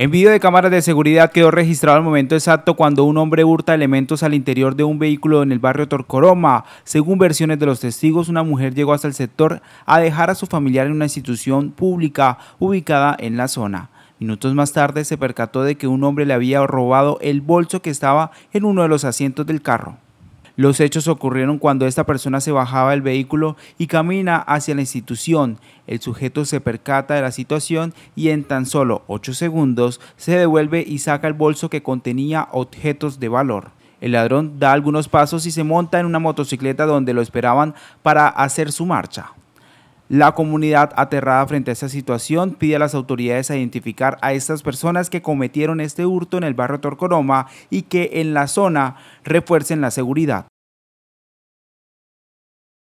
En video de cámaras de seguridad quedó registrado el momento exacto cuando un hombre hurta elementos al interior de un vehículo en el barrio Torcoroma. Según versiones de los testigos, una mujer llegó hasta el sector a dejar a su familiar en una institución pública ubicada en la zona. Minutos más tarde se percató de que un hombre le había robado el bolso que estaba en uno de los asientos del carro. Los hechos ocurrieron cuando esta persona se bajaba del vehículo y camina hacia la institución. El sujeto se percata de la situación y en tan solo 8 segundos se devuelve y saca el bolso que contenía objetos de valor. El ladrón da algunos pasos y se monta en una motocicleta donde lo esperaban para hacer su marcha. La comunidad, aterrada frente a esta situación, pide a las autoridades identificar a estas personas que cometieron este hurto en el barrio Torcoroma y que en la zona refuercen la seguridad.